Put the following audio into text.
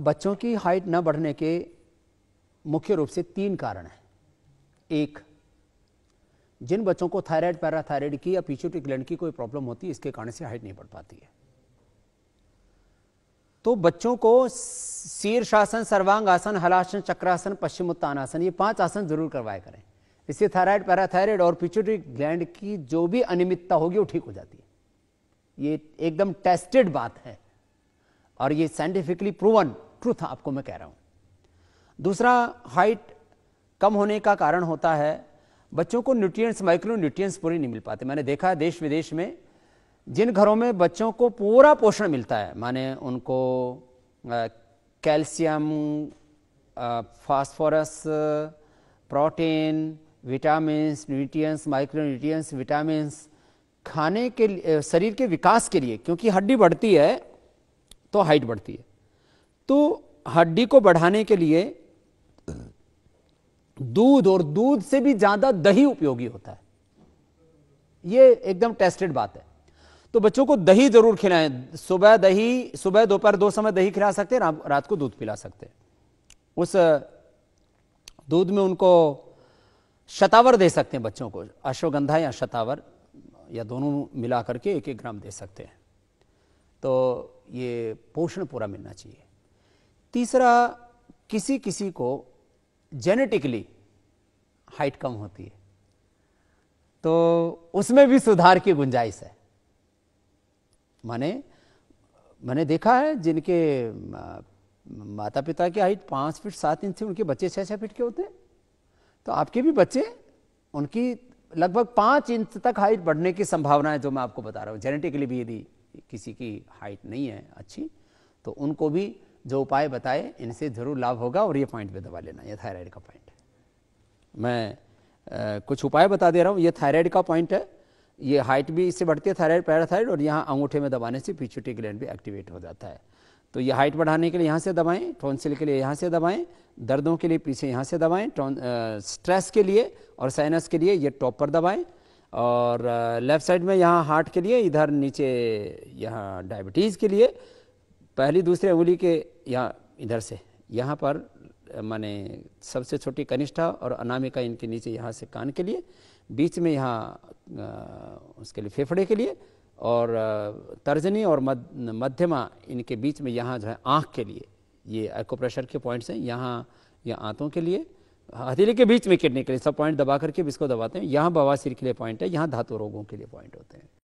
बच्चों की हाइट न बढ़ने के मुख्य रूप से तीन कारण हैं एक जिन बच्चों को थायराइड पैराथायराइड की या पीछे ग्लैंड की कोई प्रॉब्लम होती है इसके कारण से हाइट नहीं बढ़ पाती है तो बच्चों को शीर्षासन सर्वांग आसन हलासन चक्रासन पश्चिम ये पांच आसन जरूर करवाया करें इससे थायराइड पैराथायराइड और पिचुटरी ग्लैंड की जो भी अनियमितता होगी वो ठीक हो जाती है ये एकदम टेस्टेड बात है और ये साइंटिफिकली प्रूवन ट्रूथ आपको मैं कह रहा हूँ दूसरा हाइट कम होने का कारण होता है बच्चों को न्यूट्रिएंट्स माइक्रो न्यूट्रिएंट्स पूरे नहीं मिल पाते मैंने देखा है देश विदेश में जिन घरों में बच्चों को पूरा पोषण मिलता है माने उनको calcium phosphorus protein vitamin nutrients micro nutrients vitamin खाने के शरीर के विकास के लिए क्योंकि हड्डी बढ़ती है तो हाइट बढ़ती है तो हड्डी को बढ़ाने के लिए दूध और दूध से भी ज्यादा दही उपयोगी होता है ये एकदम टेस्टेड बात है तो बच्चों को दही जरूर खिलाएं सुबह दही सुबह दोपहर दो समय दही खिला सकते हैं रात को दूध पिला सकते हैं उस दूध में उनको शतावर दे सकते हैं बच्चों को अश्वगंधा या शतावर या दोनों मिला करके एक एक ग्राम दे सकते हैं ये पोषण पूरा मिलना चाहिए तीसरा किसी किसी को जेनेटिकली हाइट कम होती है तो उसमें भी सुधार की गुंजाइश है माने मैंने देखा है जिनके माता पिता की हाइट पाँच फीट सात इंच थी उनके बच्चे छः छः फीट के होते तो आपके भी बच्चे उनकी लगभग पाँच इंच तक हाइट बढ़ने की संभावना है जो मैं आपको बता रहा हूँ जेनेटिकली भी यदि किसी की हाइट नहीं है अच्छी तो उनको भी जो उपाय बताए इनसे ज़रूर लाभ होगा और ये पॉइंट पे दबा लेना ये थायराइड का पॉइंट है मैं आ, कुछ उपाय बता दे रहा हूँ ये थायराइड का पॉइंट है ये हाइट भी इससे बढ़ती है थायराइड पैराथायराइड और यहाँ अंगूठे में दबाने से पिचुटी ग्लैंड भी एक्टिवेट हो जाता है तो ये हाइट बढ़ाने के लिए यहाँ से दबाएं टॉन्सिल के लिए यहाँ से दबाएं दर्दों के लिए पीछे यहाँ से दबाएं स्ट्रेस के लिए और साइनस के लिए ये टॉप पर दबाएं और लेफ़्ट साइड में यहाँ हार्ट के लिए इधर नीचे यहाँ डायबिटीज़ के लिए पहली दूसरी उंगली के यहाँ इधर से यहाँ पर माने सबसे छोटी कनिष्ठा और अनामिका इनके नीचे यहाँ से कान के लिए बीच में यहाँ उसके लिए फेफड़े के लिए और तर्जनी और मद, मध्यमा इनके बीच में यहाँ जो है आँख के लिए ये एक्ोप्रेशर के पॉइंट्स हैं यहाँ या आँतों के लिए हाँ, हथेली के बीच में किडनी के लिए सब पॉइंट दबा करके इसको दबाते हैं यहाँ बवासीर के लिए पॉइंट है यहाँ धातु रोगों के लिए पॉइंट होते हैं